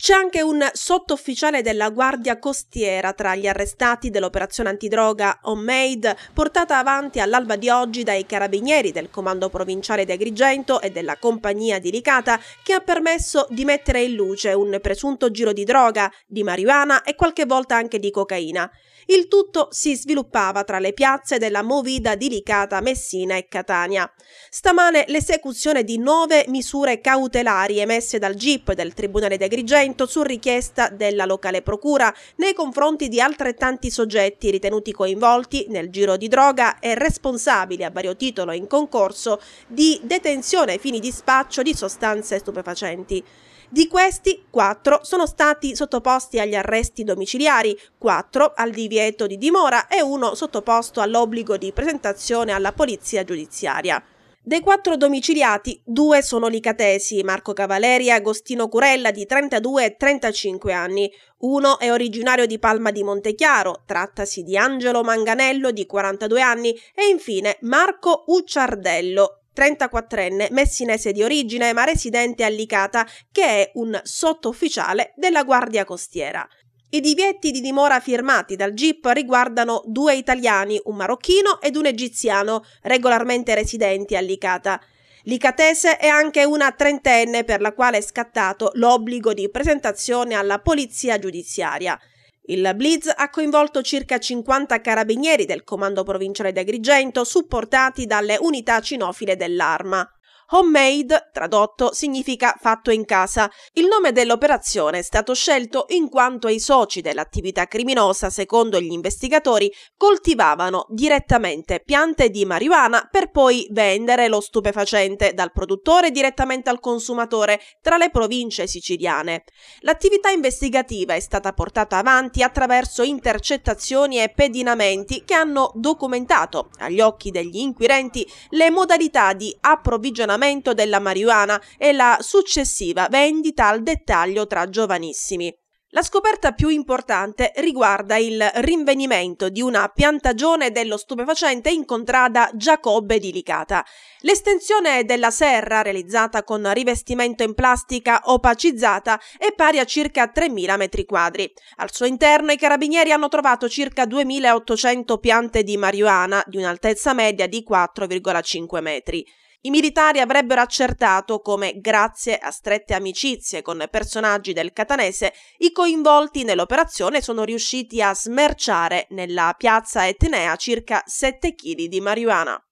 C'è anche un sottufficiale della Guardia Costiera tra gli arrestati dell'operazione antidroga Homemade portata avanti all'alba di oggi dai carabinieri del Comando Provinciale di Agrigento e della Compagnia di Licata che ha permesso di mettere in luce un presunto giro di droga, di marijuana e qualche volta anche di cocaina. Il tutto si sviluppava tra le piazze della Movida di Licata, Messina e Catania. Stamane l'esecuzione di nuove misure cautelari emesse dal GIP del Tribunale di Agrigento intervento su richiesta della locale procura nei confronti di altrettanti soggetti ritenuti coinvolti nel giro di droga e responsabili a vario titolo in concorso di detenzione ai fini di spaccio di sostanze stupefacenti. Di questi, quattro sono stati sottoposti agli arresti domiciliari, quattro al divieto di dimora e uno sottoposto all'obbligo di presentazione alla polizia giudiziaria. Dei quattro domiciliati, due sono licatesi, Marco Cavaleri e Agostino Curella di 32 e 35 anni. Uno è originario di Palma di Montechiaro, trattasi di Angelo Manganello di 42 anni e infine Marco Ucciardello, 34enne messinese di origine ma residente a Licata, che è un sottufficiale della Guardia Costiera. I divieti di dimora firmati dal GIP riguardano due italiani, un marocchino ed un egiziano, regolarmente residenti a Licata. Licatese è anche una trentenne per la quale è scattato l'obbligo di presentazione alla polizia giudiziaria. Il blitz ha coinvolto circa 50 carabinieri del comando provinciale di Agrigento supportati dalle unità cinofile dell'arma. Homemade, tradotto, significa fatto in casa. Il nome dell'operazione è stato scelto in quanto i soci dell'attività criminosa, secondo gli investigatori, coltivavano direttamente piante di marijuana per poi vendere lo stupefacente dal produttore direttamente al consumatore tra le province siciliane. L'attività investigativa è stata portata avanti attraverso intercettazioni e pedinamenti che hanno documentato, agli occhi degli inquirenti, le modalità di approvvigionamento allontanamento della marijuana e la successiva vendita al dettaglio tra giovanissimi. La scoperta più importante riguarda il rinvenimento di una piantagione dello stupefacente in contrada Giacobbe di Licata. L'estensione della serra, realizzata con rivestimento in plastica opacizzata, è pari a circa 3.000 metri quadri. Al suo interno i carabinieri hanno trovato circa 2.800 piante di marijuana di un'altezza media di 4,5 metri. I militari avrebbero accertato come, grazie a strette amicizie con personaggi del catanese, i coinvolti nell'operazione sono riusciti a smerciare nella piazza etnea circa 7 kg di marijuana.